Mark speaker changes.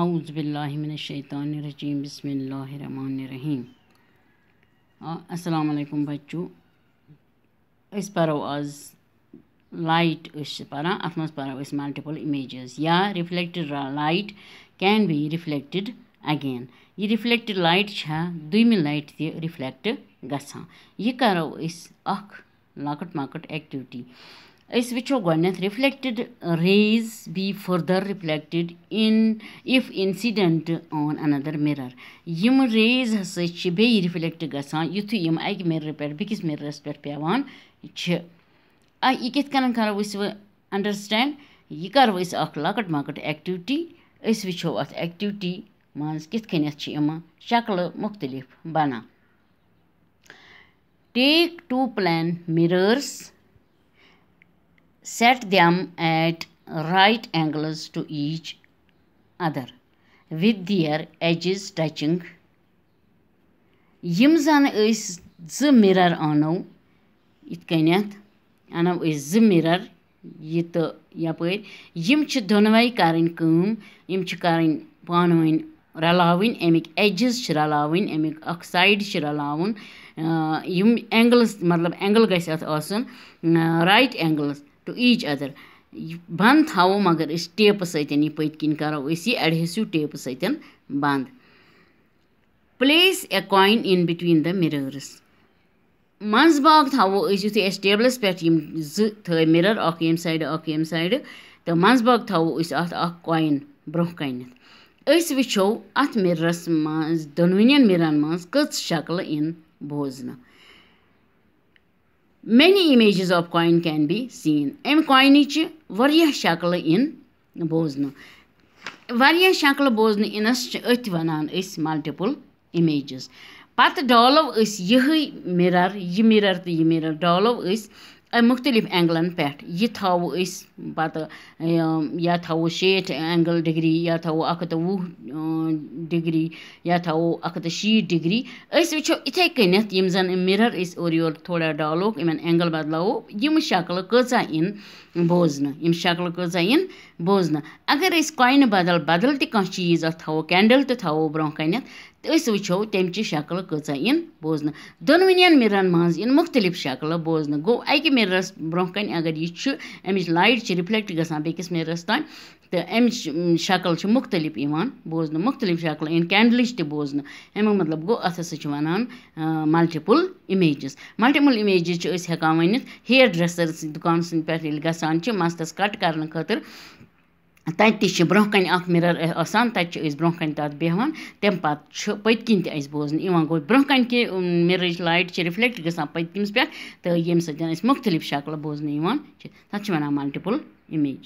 Speaker 1: आउज़बिल्लिमिनशैतरजीम बसमीम असलकुम बच्चों अस पो आज लाइट पारान अत पो मल्टिपल इमेजेस या reflected light can be reflected again यह रिफ्लेक्टेड लाइट दुमि लाइट त रिफ्लेक्ट गो करो लकट मकट एक्टिविटी أسۍ وٕچھو گۄڈٕنٮ۪تھ reflected rays be further reflected in if incident on another mirror یِم ریز ہَسا چھِ بیٚیہِ رِفلیٚکٹ گژھان یُتھُے یِم اَکہِ مِررٕ پٮ۪ٹھ بیٚکِس مِررَس پٮ۪ٹھ پیٚوان چھِ یہِ کِتھ کٔنۍ کَرو أسۍ وۄنۍ اَنڈَرسٹینٛڈ یہِ کَرو أسۍ اَکھ لۄکٕٹ مۄکٕٹ ایٚکٹِوِٹی أسۍ وٕچھو اَتھ ایٚکٹِوِٹی منٛز کِتھ کٔنٮ۪تھ چھِ یِمہٕ شَکلہٕ مُختلف بَنان take two plane mirrors set them at right angles to each other with their edges touching یِم زَن أسۍ زٕ مِرَر اَنو یِتھ کٔنٮ۪تھ اَنو أسۍ زٕ مِرَر یہِ تہٕ یَپٲرۍ یِم چھِ دۄنوَے کَرٕنۍ کٲم یِم چھِ کَرٕنۍ پانہٕ ؤنۍ رَلاوٕنۍ اَمِکۍ ایٚجِز چھِ رَلاوٕنۍ اَمیُک اَکھ سایڈ چھِ رَلاوُن یِم اینٛگلٕز مطلب اینٛگٕل گژھِ اَتھ آسُن right angles to each other یہِ بَنٛد تھاوو مگر أسۍ ٹیپہٕ سۭتۍ یہِ پٔتۍ کِنۍ کَرو أسۍ یہِ اٮ۪ڈہٮ۪سِو ٹیپہٕ سۭتۍ بَنٛد place a coin in between the mirrors منٛزٕ باگ تھاوو أسۍ یُتھُے اَسہِ ٹیبلَس پٮ۪ٹھ یِم زٕ تھٲے مِرَر اَکھ ییٚمہِ سایڈٕ اَکھ ییٚمہِ سایڈٕ تہٕ منٛزٕ باگ تھاوو أسۍ اَتھ اَکھ کایِن برٛونٛہہ کَنٮ۪تھ أسۍ وٕچھو اَتھ مِررَس منٛز دۄنؤنیَن مِرَن منٛز کٔژ شَکلہٕ یِن بوزنہٕ Many images of coin can be seen. M coin each varia shakla in bosno. Varia shakla bosno in us earthvanan is multiple images. Path doll is yehi mirror, y mirror the mirror doll is مُختلِف اینٛگلَن پٮ۪ٹھ یہِ تھاوو أسۍ پَتہٕ یا تھاوو شیٹھ اینٛگل degree یا تھاوو اکھ ہَتھ تہٕ وُہ ڈِگری یا تھاوو اکھ ہَتھ تہٕ شیٖتھ ڈِگری أسۍ وٕچھو یِتھے کٔنیٚتھ یِم زَن مِرَر أسۍ اورٕ یورٕ تھوڑا ڈالوکھ یِمَن اینٛگل بَدلاوو یِم شَکلہٕ کۭژاہ یِن بوزنہٕ یِم شَکلہٕ کۭژاہ یِن بوزنہٕ اگر أسۍ کوینہِ بَدَل بَدَل تہِ کانٛہہ چیٖز اَتھ تھاوو کینٛڈل تہِ تھاوو برونٛہہ کَنیٚتھ تہٕ أسۍ وٕچھو تمچہِ شَکلہٕ کۭژاہ یِن بوزنہٕ دۄنوٕنیَن مِررَن منٛز یِن مختلف شَکلہٕ بوزنہٕ گوٚو اَکہِ مِررَس برونٛہہ کَنہِ اگر یہِ چھُ اَمِچ لایٹ چھِ رِفلیٚکٹ گژھان بیٚکِس مِررَس تام تہٕ اَمِچ شَکل چھِ مختلف یِوان بوزنہٕ مختلف شَکلہٕ یِن کینڈلٕچ تہِ بوزنہٕ اَمیُک مطلب گوٚو اَتھ ہَسا چھِ وَنان مَلٹِپٕل اِمیجِز مَلٹِپٕل اِمیجِز چھِ أسۍ ہٮ۪کان ؤنِتھ ہِیَر ڈرٛٮ۪سَر سٕنٛدِ دُکان سٕنٛدۍ پٮ۪ٹھ ییٚلہِ گژھان چھِ مَستَس کَٹ کَرنہٕ خٲطرٕ تَتہِ تہِ چھِ برونٛہہ کَنہِ اَکھ مِرَر آسان تَتہِ چھِ أسۍ برونٛہہ کَنہِ تَتھ بیٚہوان تَمہِ پَتہٕ چھُ پٔتۍ کِنۍ تہِ اَسہِ بوزنہٕ یِوان گوٚو برونٛہہ کَنہِ کہِ مِرٕچ لایِٹ چھِ رِفلیکٹ گژھان پٔتۍ کِنِس پٮ۪ٹھ تہٕ ییٚمہِ سۭتۍ اَسہِ مُختلِف شَکلہٕ بوزنہٕ یِوان چھِ تَتھ چھِ وَنان مَلٹِپٕل اِمیج